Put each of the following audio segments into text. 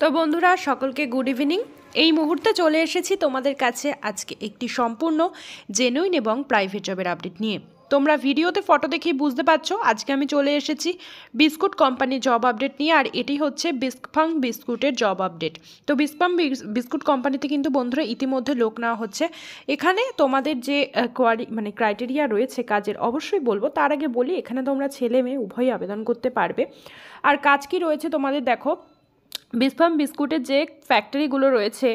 তো বন্ধুরা সকলকে গুড ইভিনিং এই মুহূর্তে চলে এসেছি তোমাদের কাছে আজকে একটি সম্পূর্ণ জেনুইন এবং প্রাইভেট জবের আপডেট নিয়ে তোমরা ভিডিওতে ফটো দেখেই বুঝতে পারছো আজকে আমি চলে এসেছি বিস্কুট কোম্পানির জব আপডেট নিয়ে আর এটি হচ্ছে বিস্কফাং বিস্কুটের জব আপডেট তো বিস্কফাং বিস্কুট কোম্পানিতে কিন্তু বন্ধুরা ইতিমধ্যে লোক নেওয়া হচ্ছে এখানে তোমাদের যে কোয়ারি মানে ক্রাইটেরিয়া রয়েছে কাজের অবশ্যই বলবো তার আগে বলি এখানে তোমরা ছেলে মেয়ে উভয়ই আবেদন করতে পারবে আর কাজ কি রয়েছে তোমাদের দেখো বিসফার্ম বিস্কুটের যে ফ্যাক্টরিগুলো রয়েছে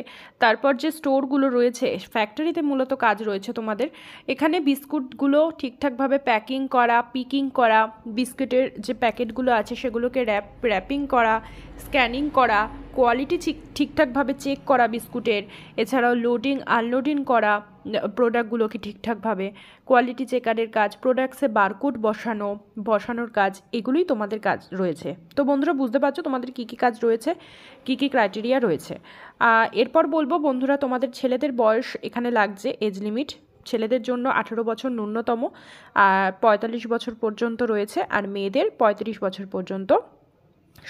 তারপর যে স্টোরগুলো রয়েছে ফ্যাক্টরিতে মূলত কাজ রয়েছে তোমাদের এখানে বিস্কুটগুলো ঠিকঠাকভাবে প্যাকিং করা পিকিং করা বিস্কুটের যে প্যাকেটগুলো আছে সেগুলোকে র্যাপ র্যাপিং করা স্ক্যানিং করা কোয়ালিটি ঠিকঠাকভাবে চেক করা বিস্কুটের এছাড়াও লোডিং আনলোডিং করা প্রোডাক্টগুলোকে ঠিকঠাকভাবে কোয়ালিটি চেকারের কাজ প্রোডাক্টসে বারকোড বসানো বসানোর কাজ এগুলোই তোমাদের কাজ রয়েছে তো বন্ধুরা বুঝতে পারছো তোমাদের কি কি কাজ রয়েছে কি কি ক্রাইটেরিয়া রয়েছে এরপর বলবো বন্ধুরা তোমাদের ছেলেদের বয়স এখানে লাগছে এজ লিমিট ছেলেদের জন্য আঠেরো বছর ন্যূনতম পঁয়তাল্লিশ বছর পর্যন্ত রয়েছে আর মেয়েদের পঁয়ত্রিশ বছর পর্যন্ত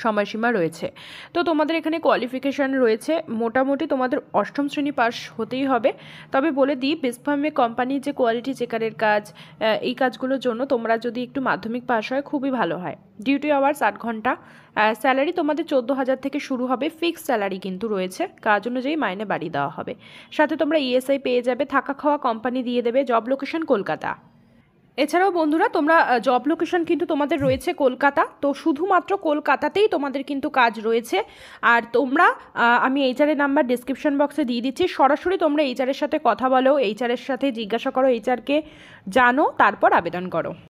সময়সীমা রয়েছে তো তোমাদের এখানে কোয়ালিফিকেশান রয়েছে মোটামুটি তোমাদের অষ্টম শ্রেণী পাস হতেই হবে তবে বলে দিই বিসফার্মে কোম্পানির যে কোয়ালিটি চেকারের কাজ এই কাজগুলোর জন্য তোমরা যদি একটু মাধ্যমিক পাস হয় খুবই ভালো হয় ডিউটি আওয়ার্স আট ঘন্টা স্যালারি তোমাদের চোদ্দো হাজার থেকে শুরু হবে ফিক্সড স্যালারি কিন্তু রয়েছে কাজ অনুযায়ী মাইনে বাড়ি দেওয়া হবে সাথে তোমরা ইএসআই পেয়ে যাবে থাকা খাওয়া কোম্পানি দিয়ে দেবে জব লোকেশন কলকাতা এছাড়াও বন্ধুরা তোমরা জব লোকেশন কিন্তু তোমাদের রয়েছে কলকাতা তো শুধুমাত্র কলকাতাতেই তোমাদের কিন্তু কাজ রয়েছে আর তোমরা আমি এর নাম্বার ডিসক্রিপশন বক্সে দিয়ে দিচ্ছি সরাসরি তোমরা এর সাথে কথা বলো এর সাথে জিজ্ঞাসা করো এইচআরকে জানো তারপর আবেদন করো